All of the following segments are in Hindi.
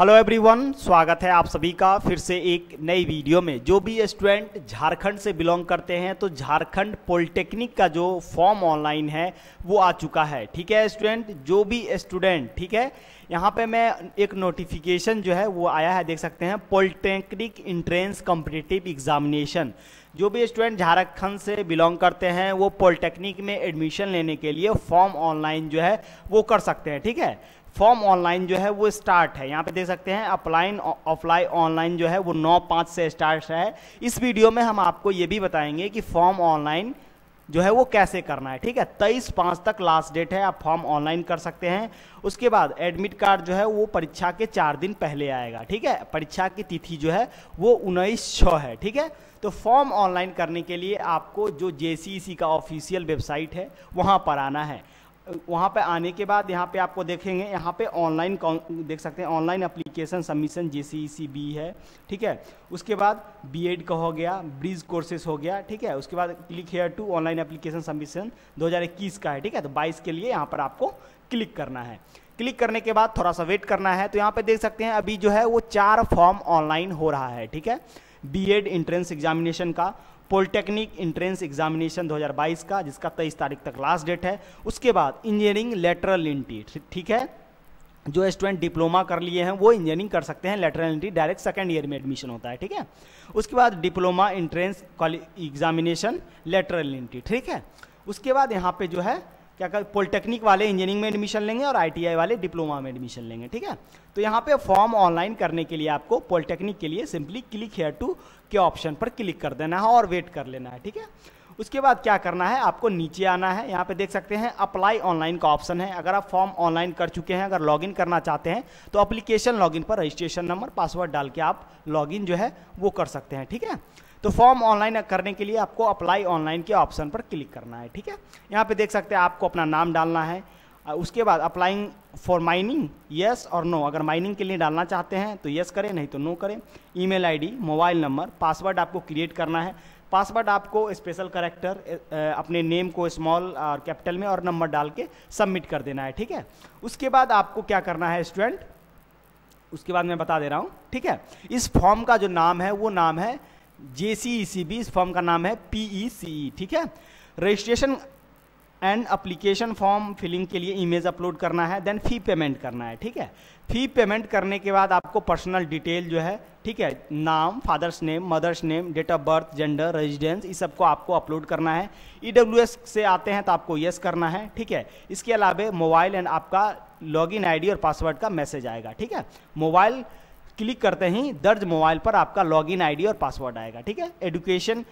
हेलो एवरीवन स्वागत है आप सभी का फिर से एक नई वीडियो में जो भी स्टूडेंट झारखंड से बिलोंग करते हैं तो झारखंड पॉलिटेक्निक का जो फॉर्म ऑनलाइन है वो आ चुका है ठीक है स्टूडेंट जो भी स्टूडेंट ठीक है यहाँ पे मैं एक नोटिफिकेशन जो है वो आया है देख सकते हैं पॉलिटेक्निक इंट्रेंस कॉम्पिटेटिव एग्जामिनेशन जो भी स्टूडेंट झारखंड से बिलोंग करते हैं वो पॉलिटेक्निक में एडमिशन लेने के लिए फॉर्म ऑनलाइन जो है वो कर सकते हैं ठीक है फॉर्म ऑनलाइन जो है वो स्टार्ट है यहाँ पे देख सकते हैं अप्लाइन अप्लाई ऑनलाइन जो है वो नौ पाँच से स्टार्ट है इस वीडियो में हम आपको ये भी बताएंगे कि फॉर्म ऑनलाइन जो है वो कैसे करना है ठीक है तेईस पाँच तक लास्ट डेट है आप फॉर्म ऑनलाइन कर सकते हैं उसके बाद एडमिट कार्ड जो है वो परीक्षा के चार दिन पहले आएगा ठीक है परीक्षा की तिथि जो है वो उन्नीस छः है ठीक है तो फॉर्म ऑनलाइन करने के लिए आपको जो जे e का ऑफिशियल वेबसाइट है वहाँ पर आना है वहाँ पे आने के बाद यहाँ पे आपको देखेंगे यहाँ पे ऑनलाइन देख सकते हैं online application submission J C है ठीक है उसके बाद बीएड का हो गया ब्रिज कोर्सेस हो गया ठीक है उसके बाद click here to online application submission 2021 का है ठीक है तो 22 के लिए यहाँ पर आपको क्लिक करना है क्लिक करने के बाद थोड़ा सा वेट करना है तो यहाँ पर देख सकते हैं अभी जो है वो चार फॉर्म ऑनलाइन हो रहा है ठीक है बी एंट्रेंस एग्जामिनेशन का पॉलिटेक्निक इंट्रेंस एग्जामिनेशन 2022 का जिसका तेईस तारीख तक लास्ट डेट है उसके बाद इंजीनियरिंग लेटरल इंटी ठीक है जो स्टूडेंट डिप्लोमा कर लिए हैं वो इंजीनियरिंग कर सकते हैं lateral entry direct second year में एडमिशन होता है ठीक है उसके बाद diploma entrance examination lateral entry ठीक है उसके बाद यहाँ पे जो है क्या कर पॉलिटेक्निक वाले इंजीनियरिंग में एडमिशन लेंगे और आईटीआई वाले डिप्लोमा में एडमिशन लेंगे ठीक है तो यहाँ पे फॉर्म ऑनलाइन करने के लिए आपको पॉलिटेक्निक के लिए सिंपली क्लिक हेयर टू के ऑप्शन पर क्लिक कर देना है और वेट कर लेना है ठीक है उसके बाद क्या करना है आपको नीचे आना है यहाँ पे देख सकते हैं अप्लाई ऑनलाइन का ऑप्शन है अगर आप फॉर्म ऑनलाइन कर चुके हैं अगर लॉगिन करना चाहते हैं तो अप्लीकेशन लॉगिन पर रजिस्ट्रेशन नंबर पासवर्ड डाल के आप लॉगिन जो है वो कर सकते हैं ठीक है तो फॉर्म ऑनलाइन करने के लिए आपको अप्लाई ऑनलाइन के ऑप्शन पर क्लिक करना है ठीक है यहाँ पे देख सकते हैं आपको अपना नाम डालना है उसके बाद अप्लाइंग फॉर माइनिंग यस और नो अगर माइनिंग के लिए डालना चाहते हैं तो यस करें नहीं तो नो करें email mail mobile number password आपको क्रिएट करना है पासवर्ड आपको स्पेशल करेक्टर अपने नेम को स्मॉल और कैपिटल में और नंबर डाल के सबमिट कर देना है ठीक है उसके बाद आपको क्या करना है स्टूडेंट उसके बाद मैं बता दे रहा हूँ ठीक है इस फॉर्म का जो नाम है वो नाम है जेसीईसीबी e इस फॉर्म का नाम है पीईसीई e e, ठीक है registration and application form filling के लिए इमेज अपलोड करना है देन फी पेमेंट करना है ठीक है फी पेमेंट करने के बाद आपको पर्सनल डिटेल जो है ठीक है नाम father's name mother's name date of birth gender residence इस सबको आपको अपलोड करना है ई से आते हैं तो आपको येस करना है ठीक है इसके अलावा मोबाइल एंड आपका लॉग इन और पासवर्ड का मैसेज आएगा ठीक है मोबाइल क्लिक करते ही दर्ज मोबाइल पर आपका लॉगिन आईडी और पासवर्ड आएगा ठीक है एडुकेशन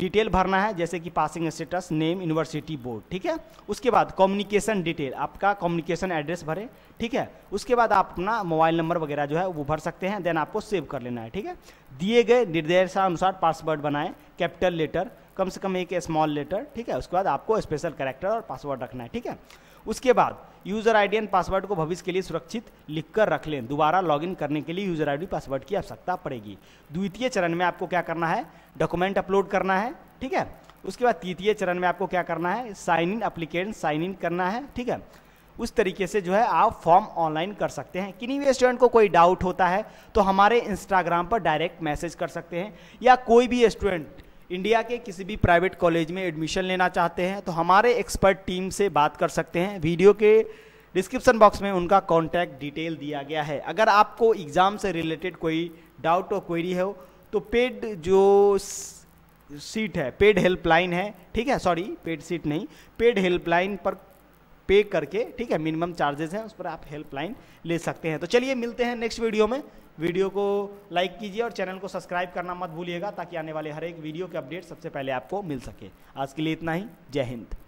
डिटेल भरना है जैसे कि passing status name university board ठीक है उसके बाद कम्युनिकेशन डिटेल आपका कम्युनिकेशन एड्रेस भरें ठीक है उसके बाद आप अपना मोबाइल नंबर वगैरह जो है वो भर सकते हैं देन आपको सेव कर लेना है ठीक है दिए गए निर्देशानुसार पासवर्ड बनाएं कैपिटल लेटर कम से कम एक स्मॉल लेटर ठीक है उसके बाद आपको स्पेशल करेक्टर और पासवर्ड रखना है ठीक है उसके बाद यूजर आईडी एंड पासवर्ड को भविष्य के लिए सुरक्षित लिखकर रख लें दोबारा लॉगिन करने के लिए यूजर आईडी पासवर्ड की आवश्यकता पड़ेगी द्वितीय चरण में आपको क्या करना है डॉक्यूमेंट अपलोड करना है ठीक है उसके बाद तृतीय चरण में आपको क्या करना है साइन इन अप्लीकेट साइन इन करना है ठीक है उस तरीके से जो है आप फॉर्म ऑनलाइन कर सकते हैं किन्हीं भी स्टूडेंट को कोई डाउट होता है तो हमारे इंस्टाग्राम पर डायरेक्ट मैसेज कर सकते हैं या कोई भी स्टूडेंट इंडिया के किसी भी प्राइवेट कॉलेज में एडमिशन लेना चाहते हैं तो हमारे एक्सपर्ट टीम से बात कर सकते हैं वीडियो के डिस्क्रिप्शन बॉक्स में उनका कॉन्टैक्ट डिटेल दिया गया है अगर आपको एग्ज़ाम से रिलेटेड कोई डाउट और क्वेरी हो तो पेड जो सीट है पेड हेल्पलाइन है ठीक है सॉरी पेड सीट नहीं पेड हेल्पलाइन पर पे करके ठीक है मिनिमम चार्जेस हैं उस पर आप हेल्पलाइन ले सकते हैं तो चलिए मिलते हैं नेक्स्ट वीडियो में वीडियो को लाइक कीजिए और चैनल को सब्सक्राइब करना मत भूलिएगा ताकि आने वाले हर एक वीडियो के अपडेट सबसे पहले आपको मिल सके आज के लिए इतना ही जय हिंद